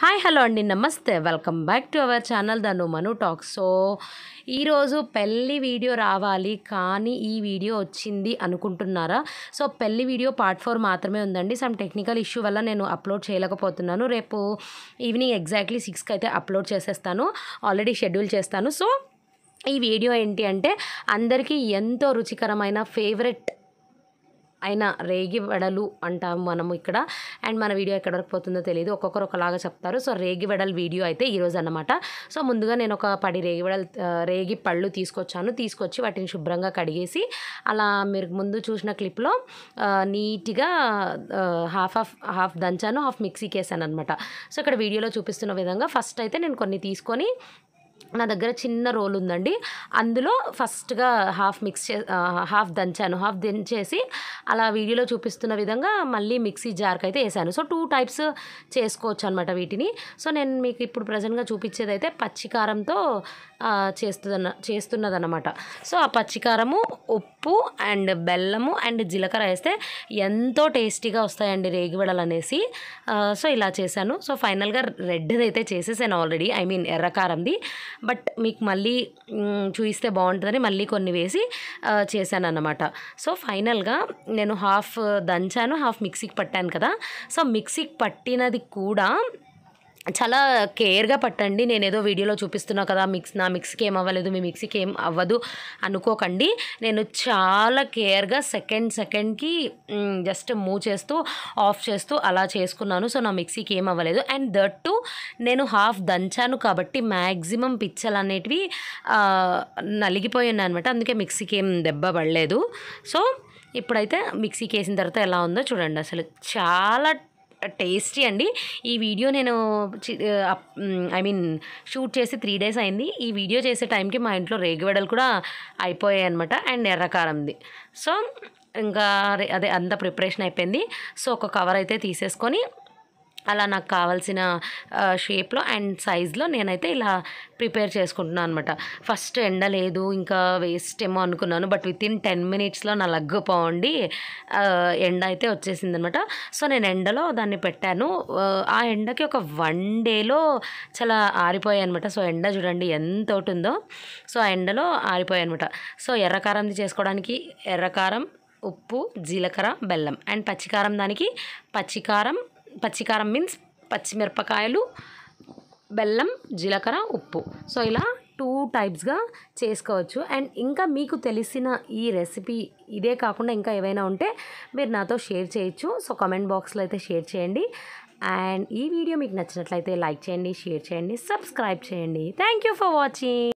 hi hello అండి నమస్తే welcome back to our channel Dhanu Manu talk so ఈరోజు పెళ్ళి వీడియో రావాలి కానీ ఈ వీడియో వచ్చింది అనుకుంటున్నారా సో పెళ్ళి వీడియో పార్ట్ ఫోర్ మాత్రమే ఉందండి సమ్ టెక్నికల్ ఇష్యూ వల్ల నేను అప్లోడ్ చేయలేకపోతున్నాను రేపు ఈవినింగ్ ఎగ్జాక్ట్లీ సిక్స్కి అయితే అప్లోడ్ చేసేస్తాను ఆల్రెడీ షెడ్యూల్ చేస్తాను సో ఈ వీడియో ఏంటి అంటే అందరికీ ఎంతో రుచికరమైన ఫేవరెట్ అయిన రేగి వెడలు అంటాం మనము ఇక్కడ అండ్ మన వీడియో ఎక్కడ వరకు పోతుందో తెలియదు ఒక్కొక్కరు ఒకలాగా చెప్తారు సో రేగి వెడల్ వీడియో అయితే ఈరోజు అనమాట సో ముందుగా నేను ఒక పడి రేగి వెడల్ రేగి పళ్ళు తీసుకొచ్చాను తీసుకొచ్చి వాటిని శుభ్రంగా కడిగేసి అలా మీరు ముందు చూసిన క్లిప్లో నీట్గా హాఫ్ హాఫ్ హాఫ్ దంచాను హాఫ్ మిక్సీ వేసాను అనమాట సో ఇక్కడ వీడియోలో చూపిస్తున్న విధంగా ఫస్ట్ అయితే నేను కొన్ని తీసుకొని నా దగ్గర చిన్న రోల్ ఉందండి అందులో ఫస్ట్గా హాఫ్ మిక్స్ చే హాఫ్ దంచాను హాఫ్ దంచేసి అలా వీడియోలో చూపిస్తున్న విధంగా మళ్ళీ మిక్సీ జార్కి అయితే వేసాను సో టూ టైప్స్ చేసుకోవచ్చు అనమాట వీటిని సో నేను మీకు ఇప్పుడు ప్రజెంట్గా చూపించేది అయితే పచ్చికారంతో చేస్తున్న చేస్తున్నదన్నమాట సో ఆ పచ్చికారము ఉప్పు అండ్ బెల్లము అండ్ జీలకర్ర వేస్తే ఎంతో టేస్టీగా వస్తాయండి రేగివడలు అనేసి సో ఇలా చేశాను సో ఫైనల్గా రెడ్ది అయితే చేసేసాను ఆల్రెడీ ఐ మీన్ ఎర్రకారంది బట్ మీకు మళ్ళీ చూయిస్తే బాగుంటుందని మళ్ళీ కొన్ని వేసి చేశాను అనమాట సో ఫైనల్గా నేను హాఫ్ దంచాను హాఫ్ మిక్సీకి పట్టాను కదా సో మిక్సీకి పట్టినది కూడా చాలా కేర్గా పట్టండి నేను ఏదో వీడియోలో చూపిస్తున్నా కదా మిక్స్ నా మిక్స్కి ఏం అవ్వలేదు మీ మిక్సీకి ఏం అవ్వదు అనుకోకండి నేను చాలా కేర్గా సెకండ్ సెకండ్కి జస్ట్ మూవ్ చేస్తూ ఆఫ్ చేస్తూ అలా చేసుకున్నాను సో నా మిక్సీకి ఏం అవ్వలేదు అండ్ దట్ టు నేను హాఫ్ దంచాను కాబట్టి మ్యాక్సిమం పిచ్చలు అనేటివి నలిగిపోయాను అనమాట అందుకే మిక్సీకి ఏం దెబ్బ పడలేదు సో ఇప్పుడైతే మిక్సీకి వేసిన తర్వాత ఎలా ఉందో చూడండి అసలు చాలా టేస్టీ అండి ఈ వీడియో నేను ఐ మీన్ షూట్ చేసి త్రీ డేస్ అయింది ఈ వీడియో చేసే టైంకి మా ఇంట్లో రేగివెడలు కూడా అయిపోయాయి అనమాట అండ్ ఎర్రకారంది సో ఇంకా అదే అంత ప్రిపరేషన్ అయిపోయింది సో ఒక కవర్ అయితే తీసేసుకొని అలా నాకు కావాల్సిన షేప్లో అండ్ సైజ్లో నేనైతే ఇలా ప్రిపేర్ చేసుకుంటున్నాను అనమాట ఫస్ట్ ఎండ లేదు ఇంకా వేస్ట్ ఏమో అనుకున్నాను బట్ విత్ ఇన్ టెన్ మినిట్స్లో నా లగ్గు పోండి ఎండ అయితే వచ్చేసింది అనమాట సో నేను ఎండలో దాన్ని పెట్టాను ఆ ఎండకి ఒక వన్ డేలో చాలా ఆరిపోయాయి అనమాట సో ఎండ చూడండి ఎంత ఉందో సో ఆ ఎండలో ఆరిపోయాయి అనమాట సో ఎర్రకారం చేసుకోవడానికి ఎర్రకారం ఉప్పు జీలకర్ర బెల్లం అండ్ పచ్చికారం దానికి పచ్చికారం పచ్చికారం మీన్స్ పచ్చిమిరపకాయలు బెల్లం జీలకర్ర ఉప్పు సో ఇలా టూ టైప్స్గా చేసుకోవచ్చు అండ్ ఇంకా మీకు తెలిసిన ఈ రెసిపీ ఇదే కాకుండా ఇంకా ఏవైనా ఉంటే మీరు నాతో షేర్ చేయొచ్చు సో కమెంట్ బాక్స్లో అయితే షేర్ చేయండి అండ్ ఈ వీడియో మీకు నచ్చినట్లయితే లైక్ చేయండి షేర్ చేయండి సబ్స్క్రైబ్ చేయండి థ్యాంక్ ఫర్ వాచింగ్